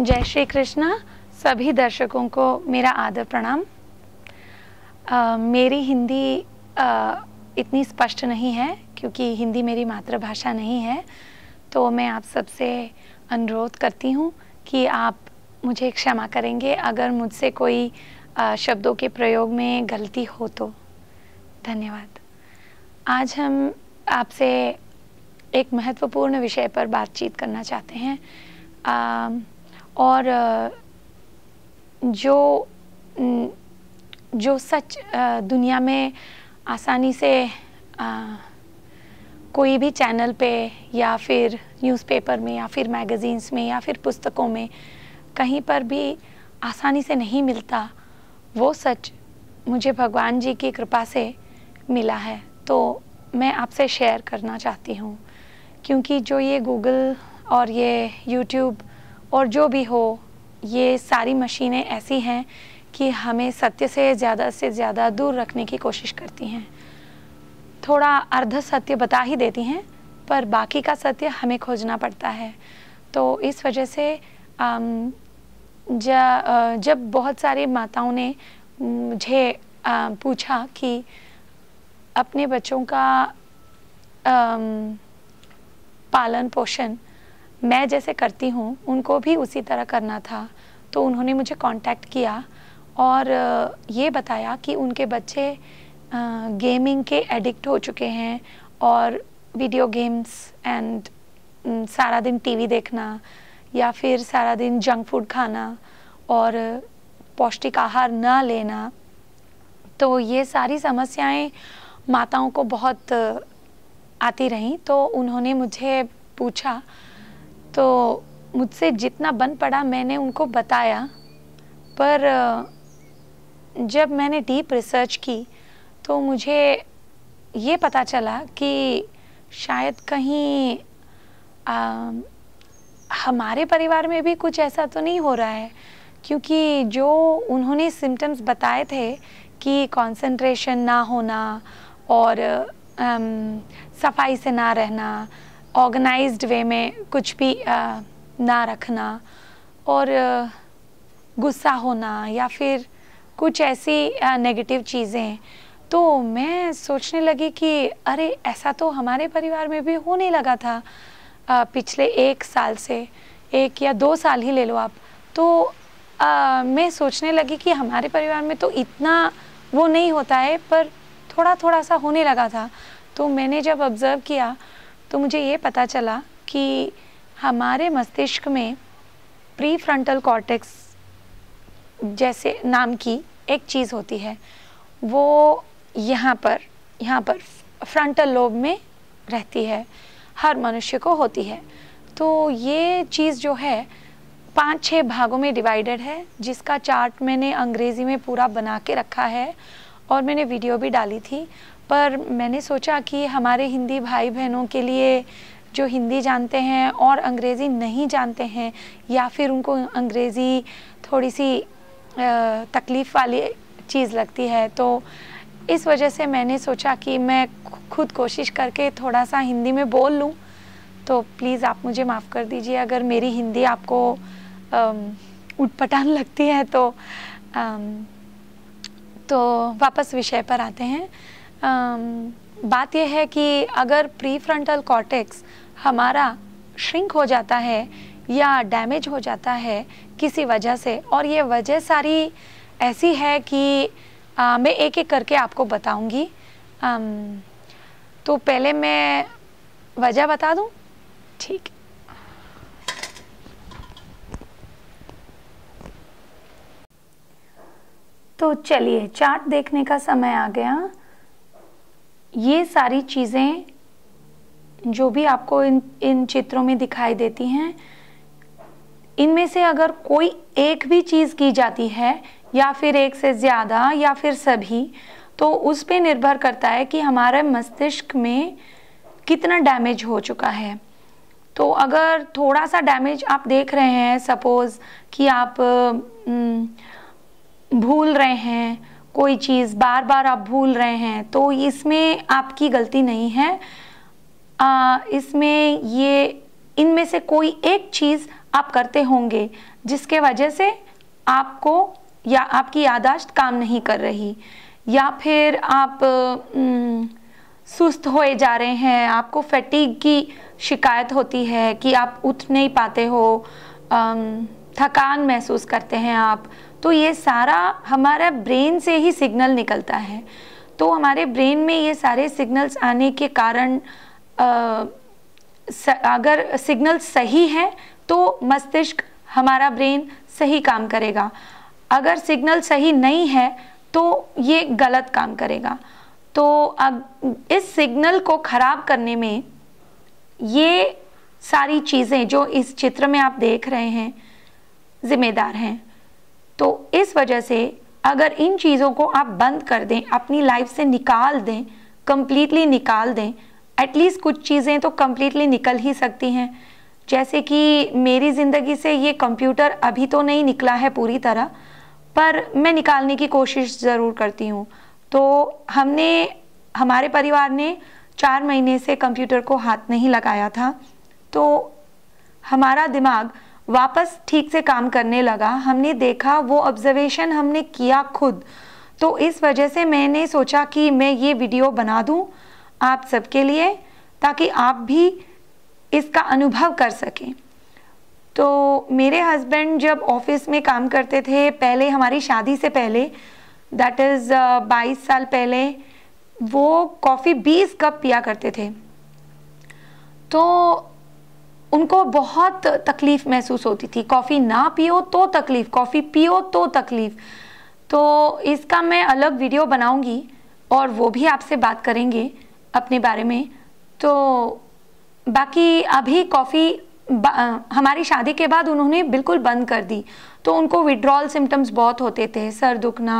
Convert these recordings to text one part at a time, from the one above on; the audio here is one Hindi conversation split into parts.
जय श्री कृष्णा सभी दर्शकों को मेरा आदर प्रणाम आ, मेरी हिंदी आ, इतनी स्पष्ट नहीं है क्योंकि हिंदी मेरी मातृभाषा नहीं है तो मैं आप सबसे अनुरोध करती हूँ कि आप मुझे क्षमा करेंगे अगर मुझसे कोई आ, शब्दों के प्रयोग में गलती हो तो धन्यवाद आज हम आपसे एक महत्वपूर्ण विषय पर बातचीत करना चाहते हैं और जो जो सच दुनिया में आसानी से कोई भी चैनल पे या फिर न्यूज़पेपर में या फिर मैगज़ीन्स में या फिर पुस्तकों में कहीं पर भी आसानी से नहीं मिलता वो सच मुझे भगवान जी की कृपा से मिला है तो मैं आपसे शेयर करना चाहती हूँ क्योंकि जो ये गूगल और ये यूट्यूब और जो भी हो ये सारी मशीनें ऐसी हैं कि हमें सत्य से ज़्यादा से ज़्यादा दूर रखने की कोशिश करती हैं थोड़ा अर्ध सत्य बता ही देती हैं पर बाकी का सत्य हमें खोजना पड़ता है तो इस वजह से जब बहुत सारी माताओं ने मुझे पूछा कि अपने बच्चों का पालन पोषण मैं जैसे करती हूँ उनको भी उसी तरह करना था तो उन्होंने मुझे कांटेक्ट किया और ये बताया कि उनके बच्चे गेमिंग के एडिक्ट हो चुके हैं और वीडियो गेम्स एंड सारा दिन टीवी देखना या फिर सारा दिन जंक फूड खाना और पौष्टिक आहार ना लेना तो ये सारी समस्याएं माताओं को बहुत आती रहीं तो उन्होंने मुझे पूछा तो मुझसे जितना बन पड़ा मैंने उनको बताया पर जब मैंने डीप रिसर्च की तो मुझे ये पता चला कि शायद कहीं आ, हमारे परिवार में भी कुछ ऐसा तो नहीं हो रहा है क्योंकि जो उन्होंने सिम्टम्स बताए थे कि कंसंट्रेशन ना होना और आ, सफाई से ना रहना ऑर्गेनाइज्ड वे में कुछ भी आ, ना रखना और गुस्सा होना या फिर कुछ ऐसी नेगेटिव चीज़ें तो मैं सोचने लगी कि अरे ऐसा तो हमारे परिवार में भी होने लगा था आ, पिछले एक साल से एक या दो साल ही ले लो आप तो आ, मैं सोचने लगी कि हमारे परिवार में तो इतना वो नहीं होता है पर थोड़ा थोड़ा सा होने लगा था तो मैंने जब ऑब्ज़र्व किया तो मुझे ये पता चला कि हमारे मस्तिष्क में प्री फ्रंटल कॉर्टेक्स जैसे नाम की एक चीज़ होती है वो यहाँ पर यहाँ पर फ्रंटल लोब में रहती है हर मनुष्य को होती है तो ये चीज़ जो है पांच छः भागों में डिवाइडेड है जिसका चार्ट मैंने अंग्रेज़ी में पूरा बना के रखा है और मैंने वीडियो भी डाली थी पर मैंने सोचा कि हमारे हिंदी भाई बहनों के लिए जो हिंदी जानते हैं और अंग्रेज़ी नहीं जानते हैं या फिर उनको अंग्रेज़ी थोड़ी सी तकलीफ़ वाली चीज़ लगती है तो इस वजह से मैंने सोचा कि मैं खुद कोशिश करके थोड़ा सा हिंदी में बोल लूँ तो प्लीज़ आप मुझे माफ़ कर दीजिए अगर मेरी हिंदी आपको उठपटान लगती है तो तो वापस विषय पर आते हैं बात यह है कि अगर प्री फ्रंटल कॉर्टेक्स हमारा श्रिंक हो जाता है या डैमेज हो जाता है किसी वजह से और ये वजह सारी ऐसी है कि आ, मैं एक एक करके आपको बताऊंगी तो पहले मैं वजह बता दूं ठीक तो चलिए चार्ट देखने का समय आ गया ये सारी चीज़ें जो भी आपको इन इन चित्रों में दिखाई देती हैं इनमें से अगर कोई एक भी चीज़ की जाती है या फिर एक से ज़्यादा या फिर सभी तो उस पर निर्भर करता है कि हमारे मस्तिष्क में कितना डैमेज हो चुका है तो अगर थोड़ा सा डैमेज आप देख रहे हैं सपोज़ कि आप भूल रहे हैं कोई चीज़ बार बार आप भूल रहे हैं तो इसमें आपकी गलती नहीं है आ, इसमें ये इनमें से कोई एक चीज़ आप करते होंगे जिसके वजह से आपको या आपकी यादाश्त काम नहीं कर रही या फिर आप न, सुस्त होए जा रहे हैं आपको फटीग की शिकायत होती है कि आप उठ नहीं पाते हो थकान महसूस करते हैं आप तो ये सारा हमारा ब्रेन से ही सिग्नल निकलता है तो हमारे ब्रेन में ये सारे सिग्नल्स आने के कारण आ, अगर सिग्नल सही है तो मस्तिष्क हमारा ब्रेन सही काम करेगा अगर सिग्नल सही नहीं है तो ये गलत काम करेगा तो अब इस सिग्नल को ख़राब करने में ये सारी चीज़ें जो इस चित्र में आप देख रहे हैं ज़िम्मेदार हैं तो इस वजह से अगर इन चीज़ों को आप बंद कर दें अपनी लाइफ से निकाल दें कम्प्लीटली निकाल दें एटलीस्ट कुछ चीज़ें तो कम्प्लीटली निकल ही सकती हैं जैसे कि मेरी ज़िंदगी से ये कंप्यूटर अभी तो नहीं निकला है पूरी तरह पर मैं निकालने की कोशिश ज़रूर करती हूँ तो हमने हमारे परिवार ने चार महीने से कंप्यूटर को हाथ नहीं लगाया था तो हमारा दिमाग वापस ठीक से काम करने लगा हमने देखा वो ऑब्जर्वेशन हमने किया खुद तो इस वजह से मैंने सोचा कि मैं ये वीडियो बना दूं आप सबके लिए ताकि आप भी इसका अनुभव कर सकें तो मेरे हस्बैंड जब ऑफिस में काम करते थे पहले हमारी शादी से पहले दैट इज़ बाईस साल पहले वो कॉफ़ी बीस कप पिया करते थे तो उनको बहुत तकलीफ़ महसूस होती थी कॉफ़ी ना पियो तो तकलीफ़ कॉफ़ी पियो तो तकलीफ़ तो इसका मैं अलग वीडियो बनाऊंगी और वो भी आपसे बात करेंगे अपने बारे में तो बाकी अभी कॉफ़ी हमारी शादी के बाद उन्होंने बिल्कुल बंद कर दी तो उनको विड्रॉल सिम्टम्स बहुत होते थे सर दुखना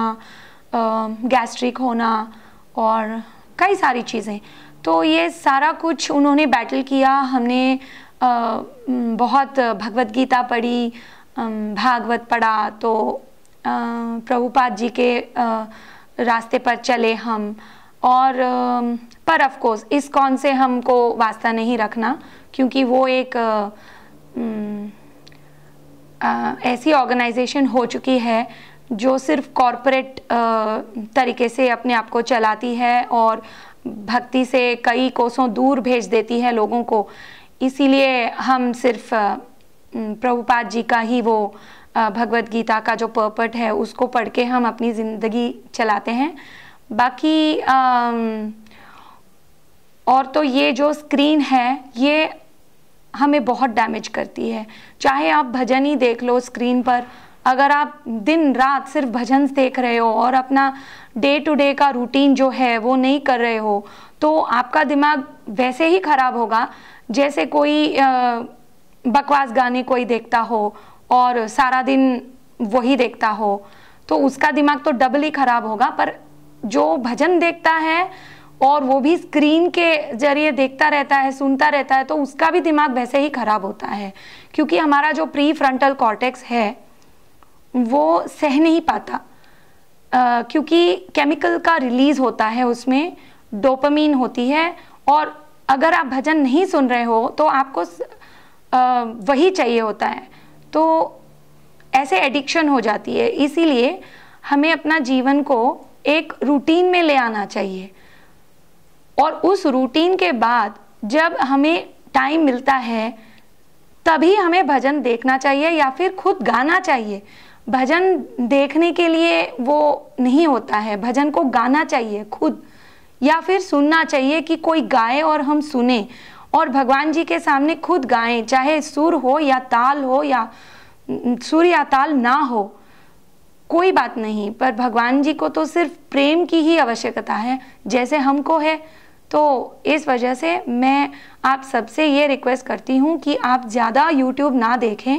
गैस्ट्रिक होना और कई सारी चीज़ें तो ये सारा कुछ उन्होंने बैटल किया हमने बहुत भगवत गीता पढ़ी भागवत पढ़ा तो प्रभुपाद जी के रास्ते पर चले हम और पर ऑफकोर्स इस कौन से हमको वास्ता नहीं रखना क्योंकि वो एक ऐसी ऑर्गेनाइजेशन हो चुकी है जो सिर्फ कॉरपोरेट तरीके से अपने आप को चलाती है और भक्ति से कई कोसों दूर भेज देती है लोगों को इसीलिए हम सिर्फ प्रभुपाद जी का ही वो भगवत गीता का जो पर्पट है उसको पढ़ के हम अपनी ज़िंदगी चलाते हैं बाकी और तो ये जो स्क्रीन है ये हमें बहुत डैमेज करती है चाहे आप भजन ही देख लो स्क्रीन पर अगर आप दिन रात सिर्फ भजन देख रहे हो और अपना डे टू डे का रूटीन जो है वो नहीं कर रहे हो तो आपका दिमाग वैसे ही ख़राब होगा जैसे कोई बकवास गाने कोई देखता हो और सारा दिन वही देखता हो तो उसका दिमाग तो डबल ही खराब होगा पर जो भजन देखता है और वो भी स्क्रीन के जरिए देखता रहता है सुनता रहता है तो उसका भी दिमाग वैसे ही खराब होता है क्योंकि हमारा जो प्री फ्रंटल कॉर्टेक्स है वो सह नहीं पाता आ, क्योंकि केमिकल का रिलीज़ होता है उसमें डोपामीन होती है और अगर आप भजन नहीं सुन रहे हो तो आपको वही चाहिए होता है तो ऐसे एडिक्शन हो जाती है इसीलिए हमें अपना जीवन को एक रूटीन में ले आना चाहिए और उस रूटीन के बाद जब हमें टाइम मिलता है तभी हमें भजन देखना चाहिए या फिर खुद गाना चाहिए भजन देखने के लिए वो नहीं होता है भजन को गाना चाहिए खुद या फिर सुनना चाहिए कि कोई गाए और हम सुने और भगवान जी के सामने खुद गाएं चाहे सुर हो या ताल हो या सुर या ताल ना हो कोई बात नहीं पर भगवान जी को तो सिर्फ प्रेम की ही आवश्यकता है जैसे हमको है तो इस वजह से मैं आप सबसे ये रिक्वेस्ट करती हूँ कि आप ज़्यादा यूट्यूब ना देखें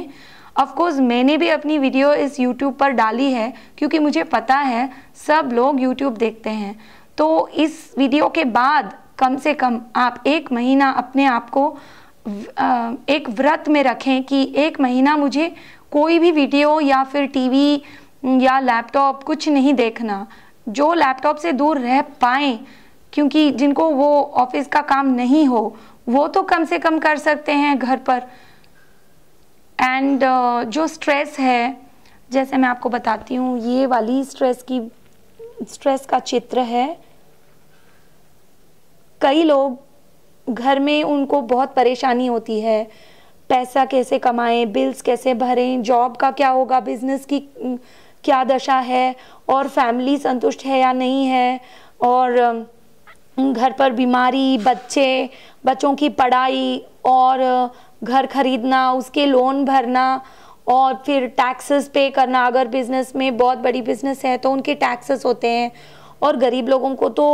ऑफ़ मैंने भी अपनी वीडियो इस यूट्यूब पर डाली है क्योंकि मुझे पता है सब लोग यूट्यूब देखते हैं तो इस वीडियो के बाद कम से कम आप एक महीना अपने आप को एक व्रत में रखें कि एक महीना मुझे कोई भी वीडियो या फिर टीवी या लैपटॉप कुछ नहीं देखना जो लैपटॉप से दूर रह पाएँ क्योंकि जिनको वो ऑफिस का काम नहीं हो वो तो कम से कम कर सकते हैं घर पर एंड uh, जो स्ट्रेस है जैसे मैं आपको बताती हूँ ये वाली स्ट्रेस की स्ट्रेस का चित्र है कई लोग घर में उनको बहुत परेशानी होती है पैसा कैसे कमाएं बिल्स कैसे भरें जॉब का क्या होगा बिजनेस की क्या दशा है और फैमिली संतुष्ट है या नहीं है और घर पर बीमारी बच्चे बच्चों की पढ़ाई और घर खरीदना उसके लोन भरना और फिर टैक्सेस पे करना अगर बिज़नेस में बहुत बड़ी बिज़नेस है तो उनके टैक्सेस होते हैं और गरीब लोगों को तो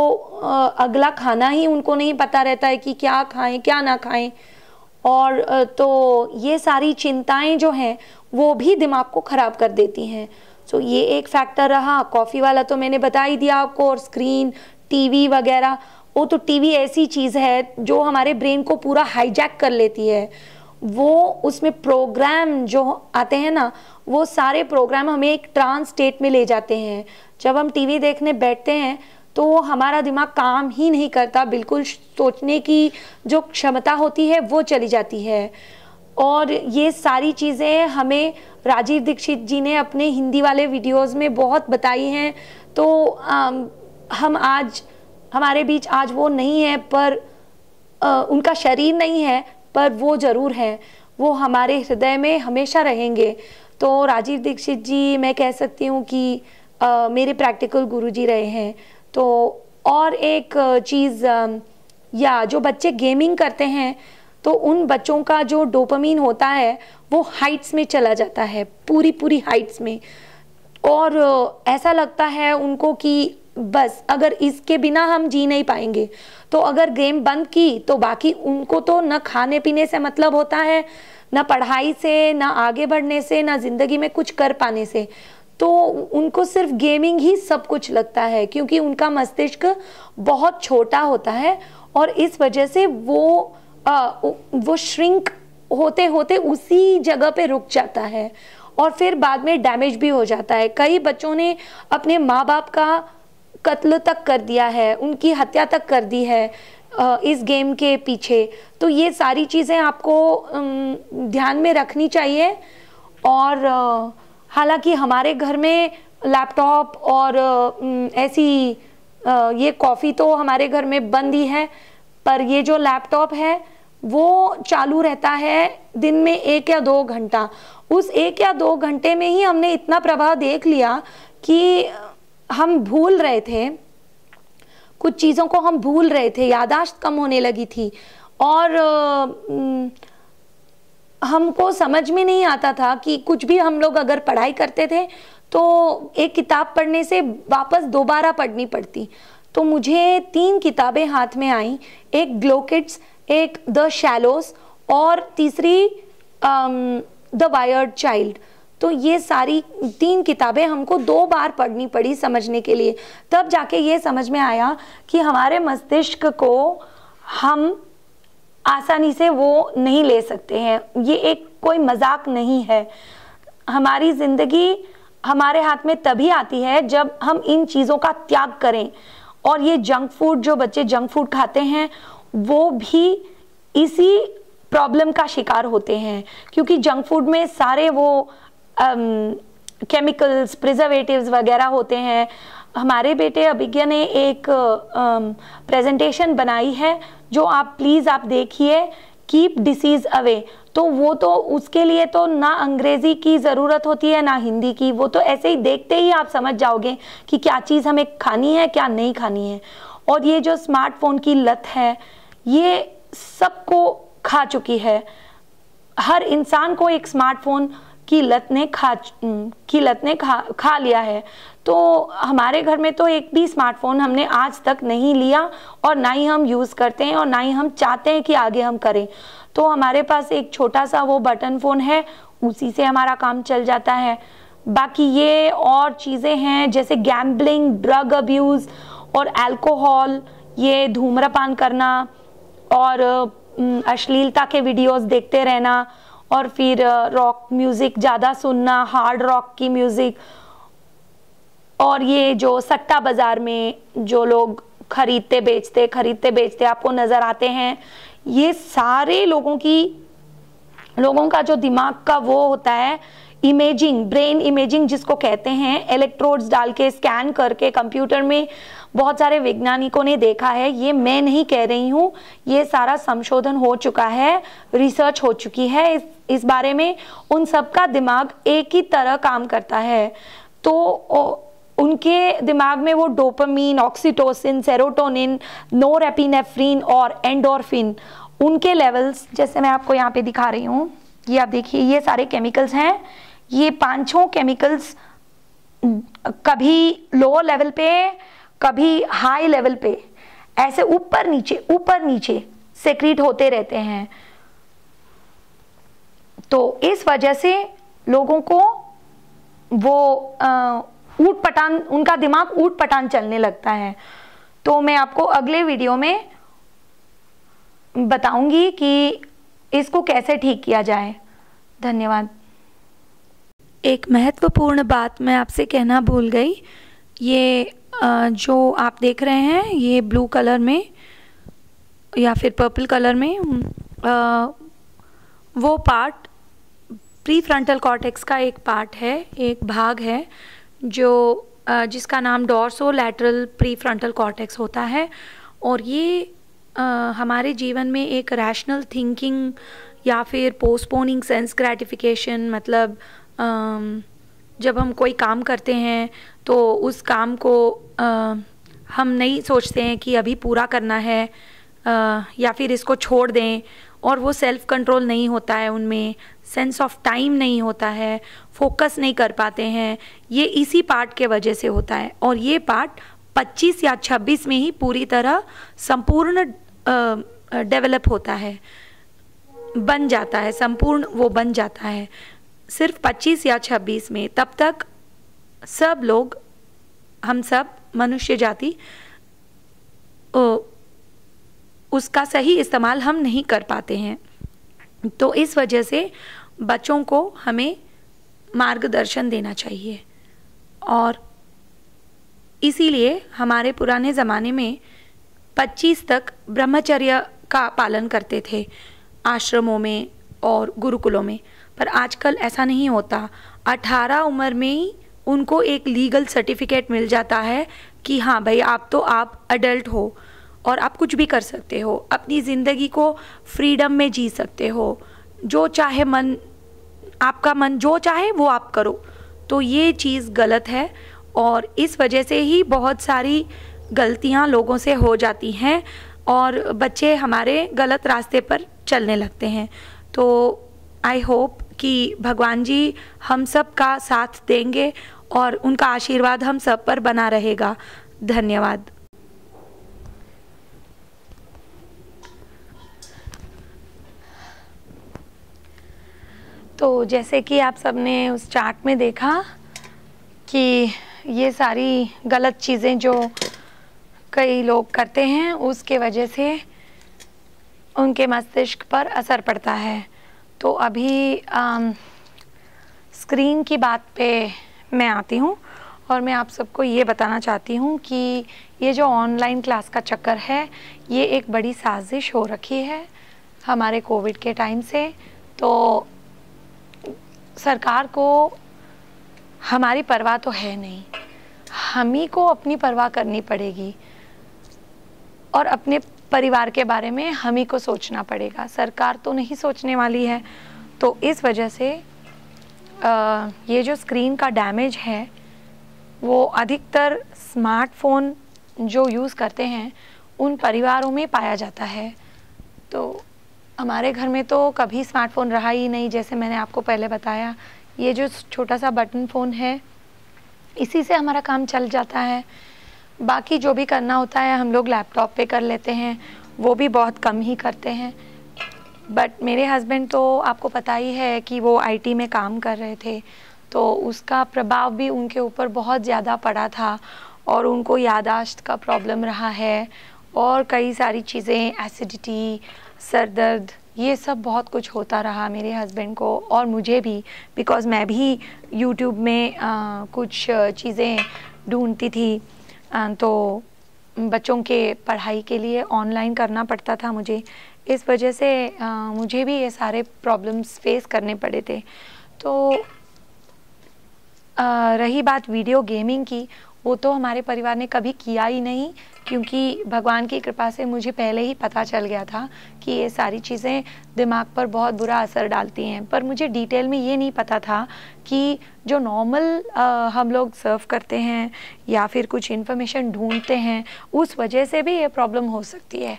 अगला खाना ही उनको नहीं पता रहता है कि क्या खाएं क्या ना खाएं और तो ये सारी चिंताएं जो हैं वो भी दिमाग को ख़राब कर देती हैं सो ये एक फैक्टर रहा कॉफ़ी वाला तो मैंने बता ही दिया आपको और स्क्रीन टीवी वगैरह वो तो टीवी ऐसी चीज़ है जो हमारे ब्रेन को पूरा हाईजैक कर लेती है वो उसमें प्रोग्राम जो आते हैं ना वो सारे प्रोग्राम हमें एक ट्रांस स्टेट में ले जाते हैं जब हम टीवी देखने बैठते हैं तो वो हमारा दिमाग काम ही नहीं करता बिल्कुल सोचने की जो क्षमता होती है वो चली जाती है और ये सारी चीज़ें हमें राजीव दीक्षित जी ने अपने हिंदी वाले वीडियोस में बहुत बताई हैं तो आ, हम आज हमारे बीच आज वो नहीं है पर आ, उनका शरीर नहीं है पर वो ज़रूर हैं वो हमारे हृदय में हमेशा रहेंगे तो राजीव दीक्षित जी मैं कह सकती हूँ कि आ, मेरे प्रैक्टिकल गुरुजी रहे हैं तो और एक चीज़ या जो बच्चे गेमिंग करते हैं तो उन बच्चों का जो डोपमिन होता है वो हाइट्स में चला जाता है पूरी पूरी हाइट्स में और ऐसा लगता है उनको कि बस अगर इसके बिना हम जी नहीं पाएंगे तो अगर गेम बंद की तो बाकी उनको तो न खाने पीने से मतलब होता है ना पढ़ाई से ना आगे बढ़ने से ना ज़िंदगी में कुछ कर पाने से तो उनको सिर्फ गेमिंग ही सब कुछ लगता है क्योंकि उनका मस्तिष्क बहुत छोटा होता है और इस वजह से वो आ, वो श्रिंक होते होते उसी जगह पे रुक जाता है और फिर बाद में डैमेज भी हो जाता है कई बच्चों ने अपने माँ बाप का कत्ल तक कर दिया है उनकी हत्या तक कर दी है इस गेम के पीछे तो ये सारी चीज़ें आपको ध्यान में रखनी चाहिए और हालांकि हमारे घर में लैपटॉप और ऐसी ये कॉफ़ी तो हमारे घर में बंद ही है पर ये जो लैपटॉप है वो चालू रहता है दिन में एक या दो घंटा उस एक या दो घंटे में ही हमने इतना प्रभाव देख लिया कि हम भूल रहे थे कुछ चीज़ों को हम भूल रहे थे यादाश्त कम होने लगी थी और हमको समझ में नहीं आता था कि कुछ भी हम लोग अगर पढ़ाई करते थे तो एक किताब पढ़ने से वापस दोबारा पढ़नी पड़ती तो मुझे तीन किताबें हाथ में आईं एक ग्लोकिट्स एक द शैलोस और तीसरी द वायर्ड चाइल्ड तो ये सारी तीन किताबें हमको दो बार पढ़नी पड़ी समझने के लिए तब जाके ये समझ में आया कि हमारे मस्तिष्क को हम आसानी से वो नहीं ले सकते हैं ये एक कोई मजाक नहीं है हमारी ज़िंदगी हमारे हाथ में तभी आती है जब हम इन चीज़ों का त्याग करें और ये जंक फूड जो बच्चे जंक फूड खाते हैं वो भी इसी प्रॉब्लम का शिकार होते हैं क्योंकि जंक फूड में सारे वो केमिकल्स प्रिजर्वेटिव वगैरह होते हैं हमारे बेटे अभिज्ञ ने एक प्रेजेंटेशन बनाई है जो आप प्लीज़ आप देखिए कीप डिसीज़ अवे तो वो तो उसके लिए तो ना अंग्रेज़ी की ज़रूरत होती है ना हिंदी की वो तो ऐसे ही देखते ही आप समझ जाओगे कि क्या चीज़ हमें खानी है क्या नहीं खानी है और ये जो स्मार्टफोन की लत है ये सबको खा चुकी है हर इंसान को एक स्मार्टफोन की लत ने खा की लत ने खा खा लिया है तो हमारे घर में तो एक भी स्मार्टफोन हमने आज तक नहीं लिया और ना ही हम यूज़ करते हैं और ना ही हम चाहते हैं कि आगे हम करें तो हमारे पास एक छोटा सा वो बटन फ़ोन है उसी से हमारा काम चल जाता है बाकी ये और चीज़ें हैं जैसे गैम्बलिंग ड्रग अब्यूज़ और अल्कोहल ये धूम्रपान करना और अश्लीलता के वीडियोस देखते रहना और फिर रॉक म्यूज़िक ज़्यादा सुनना हार्ड रॉक की म्यूज़िक और ये जो सट्टा बाज़ार में जो लोग खरीदते बेचते खरीदते बेचते आपको नज़र आते हैं ये सारे लोगों की लोगों का जो दिमाग का वो होता है इमेजिंग ब्रेन इमेजिंग जिसको कहते हैं इलेक्ट्रोड्स डाल के स्कैन करके कंप्यूटर में बहुत सारे वैज्ञानिकों ने देखा है ये मैं नहीं कह रही हूँ ये सारा संशोधन हो चुका है रिसर्च हो चुकी है इस इस बारे में उन सबका दिमाग एक ही तरह काम करता है तो उनके दिमाग में वो डोपमिन ऑक्सीटोसिन सेरोटोनिन नोरेपिनेफ्रिन और एंडोरफिन उनके लेवल्स जैसे मैं आपको यहाँ पे दिखा रही हूँ ये आप देखिए ये सारे केमिकल्स हैं ये पांचों केमिकल्स कभी लोअर लेवल पे कभी हाई लेवल पे ऐसे ऊपर नीचे ऊपर नीचे सेक्रेट होते रहते हैं तो इस वजह से लोगों को वो ऊट पटान उनका दिमाग ऊट पटान चलने लगता है तो मैं आपको अगले वीडियो में बताऊंगी कि इसको कैसे ठीक किया जाए धन्यवाद एक महत्वपूर्ण बात मैं आपसे कहना भूल गई ये जो आप देख रहे हैं ये ब्लू कलर में या फिर पर्पल कलर में वो पार्ट प्री फ्रंटल कॉर्टेक्स का एक पार्ट है एक भाग है जो जिसका नाम dorso lateral pre frontal cortex होता है और ये हमारे जीवन में एक रैशनल थिंकिंग या फिर पोस्टपोनिंग सेंस ग्रेटिफिकेशन मतलब जब हम कोई काम करते हैं तो उस काम को आ, हम नहीं सोचते हैं कि अभी पूरा करना है आ, या फिर इसको छोड़ दें और वो सेल्फ़ कंट्रोल नहीं होता है उनमें सेंस ऑफ टाइम नहीं होता है फोकस नहीं कर पाते हैं ये इसी पार्ट के वजह से होता है और ये पार्ट 25 या 26 में ही पूरी तरह संपूर्ण डेवलप होता है बन जाता है संपूर्ण वो बन जाता है सिर्फ 25 या 26 में तब तक सब लोग हम सब मनुष्य जाति उसका सही इस्तेमाल हम नहीं कर पाते हैं तो इस वजह से बच्चों को हमें मार्गदर्शन देना चाहिए और इसीलिए हमारे पुराने ज़माने में 25 तक ब्रह्मचर्य का पालन करते थे आश्रमों में और गुरुकुलों में पर आजकल ऐसा नहीं होता 18 उम्र में ही उनको एक लीगल सर्टिफिकेट मिल जाता है कि हाँ भाई आप तो आप अडल्ट हो और आप कुछ भी कर सकते हो अपनी ज़िंदगी को फ्रीडम में जी सकते हो जो चाहे मन आपका मन जो चाहे वो आप करो तो ये चीज़ गलत है और इस वजह से ही बहुत सारी गलतियाँ लोगों से हो जाती हैं और बच्चे हमारे गलत रास्ते पर चलने लगते हैं तो आई होप कि भगवान जी हम सब का साथ देंगे और उनका आशीर्वाद हम सब पर बना रहेगा धन्यवाद तो जैसे कि आप सबने उस चार्ट में देखा कि ये सारी गलत चीज़ें जो कई लोग करते हैं उसके वजह से उनके मस्तिष्क पर असर पड़ता है तो अभी आ, स्क्रीन की बात पे मैं आती हूँ और मैं आप सबको ये बताना चाहती हूँ कि ये जो ऑनलाइन क्लास का चक्कर है ये एक बड़ी साजिश हो रखी है हमारे कोविड के टाइम से तो सरकार को हमारी परवाह तो है नहीं हम ही को अपनी परवाह करनी पड़ेगी और अपने परिवार के बारे में हम ही को सोचना पड़ेगा सरकार तो नहीं सोचने वाली है तो इस वजह से आ, ये जो स्क्रीन का डैमेज है वो अधिकतर स्मार्टफोन जो यूज़ करते हैं उन परिवारों में पाया जाता है तो हमारे घर में तो कभी स्मार्टफोन रहा ही नहीं जैसे मैंने आपको पहले बताया ये जो छोटा सा बटन फ़ोन है इसी से हमारा काम चल जाता है बाकी जो भी करना होता है हम लोग लैपटॉप पे कर लेते हैं वो भी बहुत कम ही करते हैं बट मेरे हस्बैंड तो आपको पता ही है कि वो आईटी में काम कर रहे थे तो उसका प्रभाव भी उनके ऊपर बहुत ज़्यादा पड़ा था और उनको यादाश्त का प्रॉब्लम रहा है और कई सारी चीज़ें एसिडिटी सर दर्द ये सब बहुत कुछ होता रहा मेरे हस्बैंड को और मुझे भी बिकॉज़ मैं भी यूट्यूब में आ, कुछ चीज़ें ढूंढती थी तो बच्चों के पढ़ाई के लिए ऑनलाइन करना पड़ता था मुझे इस वजह से मुझे भी ये सारे प्रॉब्लम्स फेस करने पड़े थे तो रही बात वीडियो गेमिंग की वो तो हमारे परिवार ने कभी किया ही नहीं क्योंकि भगवान की कृपा से मुझे पहले ही पता चल गया था कि ये सारी चीज़ें दिमाग पर बहुत बुरा असर डालती हैं पर मुझे डिटेल में ये नहीं पता था कि जो नॉर्मल हम लोग सर्व करते हैं या फिर कुछ इन्फॉर्मेशन ढूंढते हैं उस वजह से भी ये प्रॉब्लम हो सकती है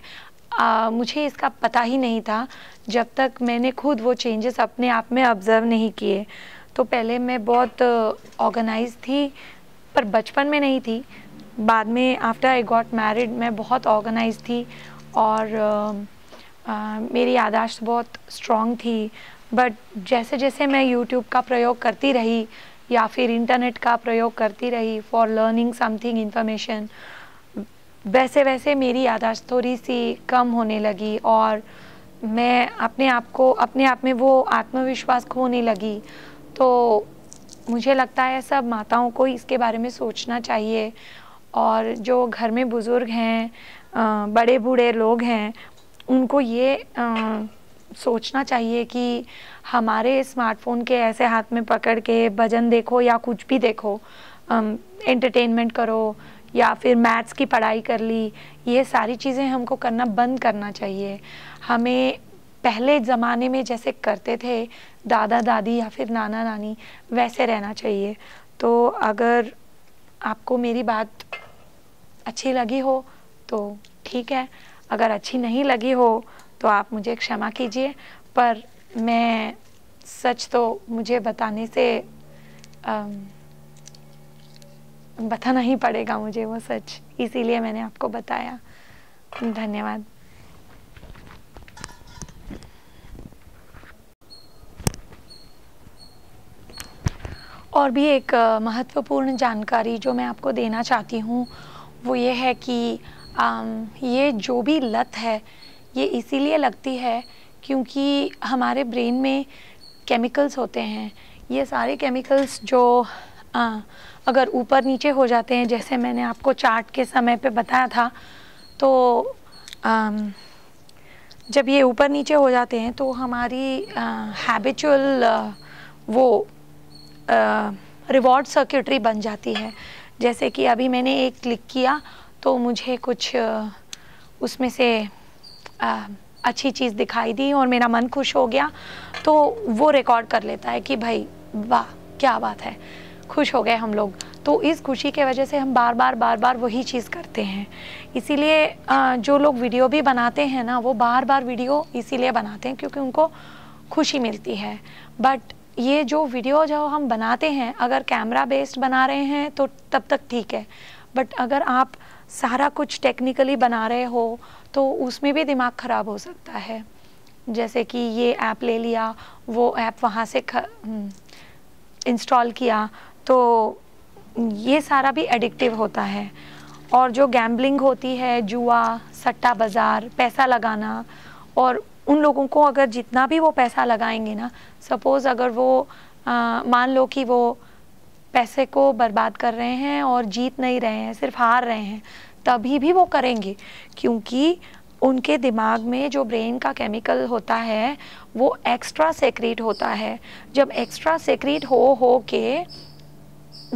आ, मुझे इसका पता ही नहीं था जब तक मैंने खुद वो चेंजेस अपने आप में ऑब्ज़र्व नहीं किए तो पहले मैं बहुत ऑर्गेनाइज थी पर बचपन में नहीं थी बाद में आफ्टर आई गॉट मैरिड मैं बहुत ऑर्गेनाइज थी और आ, आ, मेरी यादाश्त बहुत स्ट्रॉन्ग थी बट जैसे जैसे मैं यूट्यूब का प्रयोग करती रही या फिर इंटरनेट का प्रयोग करती रही फॉर लर्निंग समथिंग इन्फॉर्मेशन वैसे वैसे मेरी यादाश्त थोड़ी सी कम होने लगी और मैं अपने आप को अपने आप में वो आत्मविश्वास खोने लगी तो मुझे लगता है सब माताओं को इसके बारे में सोचना चाहिए और जो घर में बुज़ुर्ग हैं बड़े बूढ़े लोग हैं उनको ये आ, सोचना चाहिए कि हमारे स्मार्टफोन के ऐसे हाथ में पकड़ के भजन देखो या कुछ भी देखो एंटरटेनमेंट करो या फिर मैथ्स की पढ़ाई कर ली ये सारी चीज़ें हमको करना बंद करना चाहिए हमें पहले ज़माने में जैसे करते थे दादा दादी या फिर नाना नानी वैसे रहना चाहिए तो अगर आपको मेरी बात अच्छी लगी हो तो ठीक है अगर अच्छी नहीं लगी हो तो आप मुझे क्षमा कीजिए पर मैं सच तो मुझे बताने से बताना ही पड़ेगा मुझे वो सच इसीलिए मैंने आपको बताया धन्यवाद और भी एक महत्वपूर्ण जानकारी जो मैं आपको देना चाहती हूँ वो ये है कि आ, ये जो भी लत है ये इसीलिए लगती है क्योंकि हमारे ब्रेन में केमिकल्स होते हैं ये सारे केमिकल्स जो आ, अगर ऊपर नीचे हो जाते हैं जैसे मैंने आपको चार्ट के समय पे बताया था तो आ, जब ये ऊपर नीचे हो जाते हैं तो हमारी हैबिचुअल वो रिवॉर्ड सर्क्यूटरी बन जाती है जैसे कि अभी मैंने एक क्लिक किया तो मुझे कुछ उसमें से आ, अच्छी चीज़ दिखाई दी और मेरा मन खुश हो गया तो वो रिकॉर्ड कर लेता है कि भाई वाह क्या बात है खुश हो गए हम लोग तो इस खुशी के वजह से हम बार बार बार बार वही चीज़ करते हैं इसीलिए जो लोग वीडियो भी बनाते हैं ना वो बार बार वीडियो इसीलिए बनाते हैं क्योंकि उनको खुशी मिलती है बट ये जो वीडियो जो हम बनाते हैं अगर कैमरा बेस्ड बना रहे हैं तो तब तक ठीक है बट अगर आप सारा कुछ टेक्निकली बना रहे हो तो उसमें भी दिमाग ख़राब हो सकता है जैसे कि ये ऐप ले लिया वो ऐप वहाँ से इंस्टॉल हम्म, किया तो ये सारा भी एडिक्टिव होता है और जो गैम्बलिंग होती है जुआ सट्टा बाज़ार पैसा लगाना और उन लोगों को अगर जितना भी वो पैसा लगाएंगे ना सपोज़ अगर वो मान लो कि वो पैसे को बर्बाद कर रहे हैं और जीत नहीं रहे हैं सिर्फ हार रहे हैं तभी भी वो करेंगे क्योंकि उनके दिमाग में जो ब्रेन का केमिकल होता है वो एक्स्ट्रा सेक्रेट होता है जब एक्स्ट्रा सेक्रेट हो हो के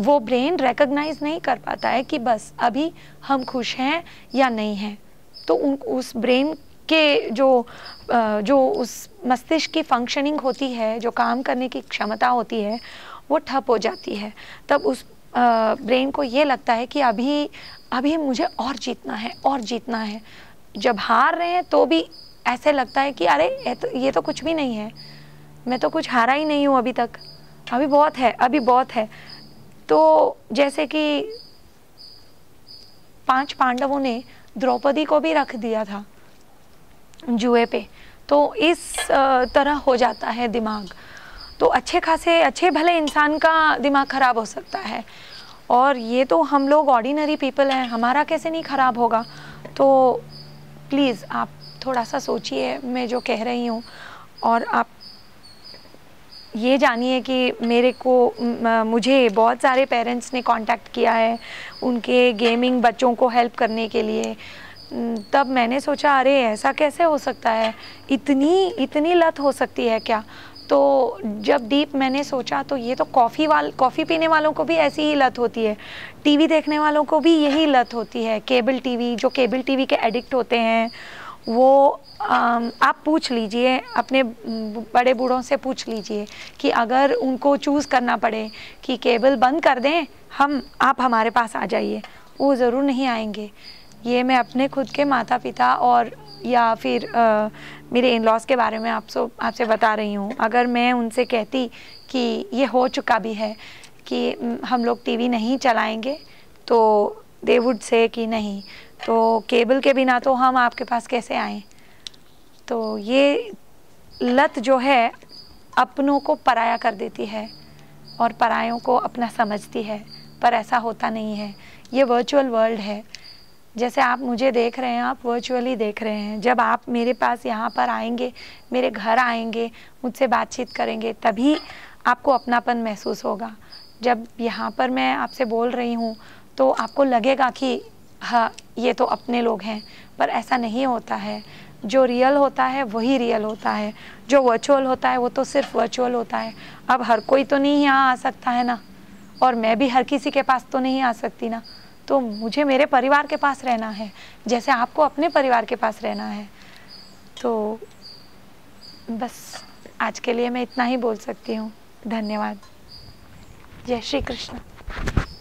वो ब्रेन रिकग्नाइज नहीं कर पाता है कि बस अभी हम खुश हैं या नहीं हैं तो उन उस ब्रेन के जो जो उस मस्तिष्क की फंक्शनिंग होती है जो काम करने की क्षमता होती है वो ठप हो जाती है तब उस ब्रेन को ये लगता है कि अभी अभी मुझे और जीतना है और जीतना है जब हार रहे हैं तो भी ऐसे लगता है कि अरे ये तो, ये तो कुछ भी नहीं है मैं तो कुछ हारा ही नहीं हूँ अभी तक अभी बहुत है अभी बहुत है तो जैसे कि पांच पांडवों ने द्रौपदी को भी रख दिया था जुए पे तो इस तरह हो जाता है दिमाग तो अच्छे खासे अच्छे भले इंसान का दिमाग ख़राब हो सकता है और ये तो हम लोग ऑर्डिनरी पीपल हैं हमारा कैसे नहीं ख़राब होगा तो प्लीज़ आप थोड़ा सा सोचिए मैं जो कह रही हूँ और आप ये जानिए कि मेरे को मुझे बहुत सारे पेरेंट्स ने कांटेक्ट किया है उनके गेमिंग बच्चों को हेल्प करने के लिए हम्म, तब मैंने सोचा अरे ऐसा कैसे हो सकता है इतनी इतनी लत हो सकती है क्या तो जब डीप मैंने सोचा तो ये तो कॉफ़ी वाल कॉफ़ी पीने वालों को भी ऐसी ही लत होती है टीवी देखने वालों को भी यही लत होती है केबल टीवी जो केबल टीवी के एडिक्ट होते हैं वो आप पूछ लीजिए अपने बड़े बूढ़ों से पूछ लीजिए कि अगर उनको चूज़ करना पड़े कि केबल बंद कर दें हम आप हमारे पास आ जाइए वो ज़रूर नहीं आएंगे ये मैं अपने खुद के माता पिता और या फिर आ, मेरे इन लॉज के बारे में आप सो आपसे बता रही हूँ अगर मैं उनसे कहती कि ये हो चुका भी है कि हम लोग टीवी नहीं चलाएंगे तो दे वुड से कि नहीं तो केबल के बिना तो हम आपके पास कैसे आए तो ये लत जो है अपनों को पराया कर देती है और परायों को अपना समझती है पर ऐसा होता नहीं है ये वर्चुअल वर्ल्ड है जैसे आप मुझे देख रहे हैं आप वर्चुअली देख रहे हैं जब आप मेरे पास यहाँ पर आएंगे मेरे घर आएंगे मुझसे बातचीत करेंगे तभी आपको अपनापन महसूस होगा जब यहाँ पर मैं आपसे बोल रही हूँ तो आपको लगेगा कि हाँ ये तो अपने लोग हैं पर ऐसा नहीं होता है जो रियल होता है वही रियल होता है जो वर्चुअल होता है वो तो सिर्फ वर्चुअल होता है अब हर कोई तो नहीं यहाँ आ सकता है ना और मैं भी हर किसी के पास तो नहीं आ सकती ना तो मुझे मेरे परिवार के पास रहना है जैसे आपको अपने परिवार के पास रहना है तो बस आज के लिए मैं इतना ही बोल सकती हूँ धन्यवाद जय श्री कृष्ण